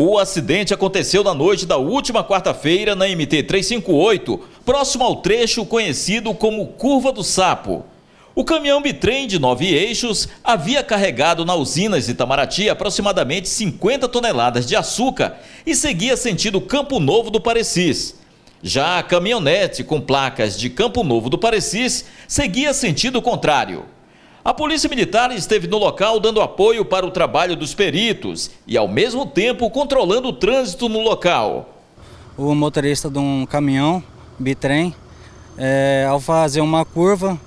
O acidente aconteceu na noite da última quarta-feira na MT 358, próximo ao trecho conhecido como Curva do Sapo. O caminhão bitrem de nove eixos havia carregado na usina de Itamaraty aproximadamente 50 toneladas de açúcar e seguia sentido Campo Novo do Parecis. Já a caminhonete com placas de Campo Novo do Parecis seguia sentido contrário. A Polícia Militar esteve no local dando apoio para o trabalho dos peritos e, ao mesmo tempo, controlando o trânsito no local. O motorista de um caminhão, bitrem, é, ao fazer uma curva,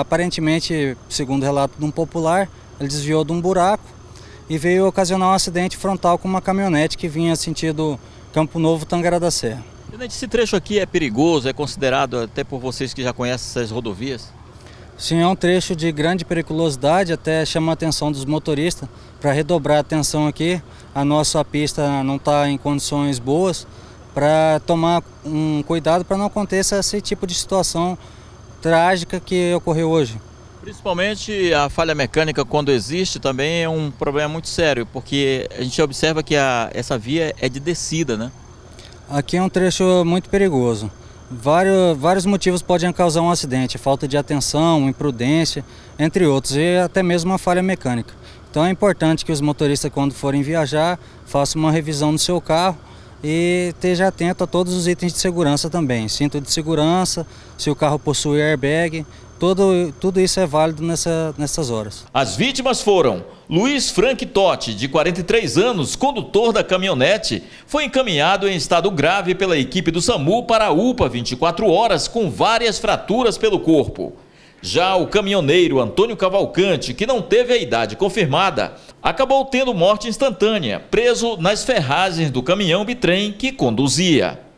aparentemente, segundo relato de um popular, ele desviou de um buraco e veio ocasionar um acidente frontal com uma caminhonete que vinha sentido Campo Novo, Tangará da Serra. Esse trecho aqui é perigoso, é considerado até por vocês que já conhecem essas rodovias? Sim, é um trecho de grande periculosidade, até chama a atenção dos motoristas para redobrar a atenção aqui. A nossa pista não está em condições boas para tomar um cuidado para não aconteça esse tipo de situação trágica que ocorreu hoje. Principalmente a falha mecânica, quando existe, também é um problema muito sério, porque a gente observa que a, essa via é de descida, né? Aqui é um trecho muito perigoso vários motivos podem causar um acidente, falta de atenção, imprudência, entre outros, e até mesmo uma falha mecânica. Então é importante que os motoristas, quando forem viajar, façam uma revisão no seu carro e esteja atento a todos os itens de segurança também. Cinto de segurança, se o carro possui airbag, tudo tudo isso é válido nessa, nessas horas. As vítimas foram Luiz Frank Totti, de 43 anos, condutor da caminhonete, foi encaminhado em estado grave pela equipe do SAMU para a UPA 24 horas com várias fraturas pelo corpo. Já o caminhoneiro Antônio Cavalcante, que não teve a idade confirmada, acabou tendo morte instantânea, preso nas ferragens do caminhão bitrem que conduzia.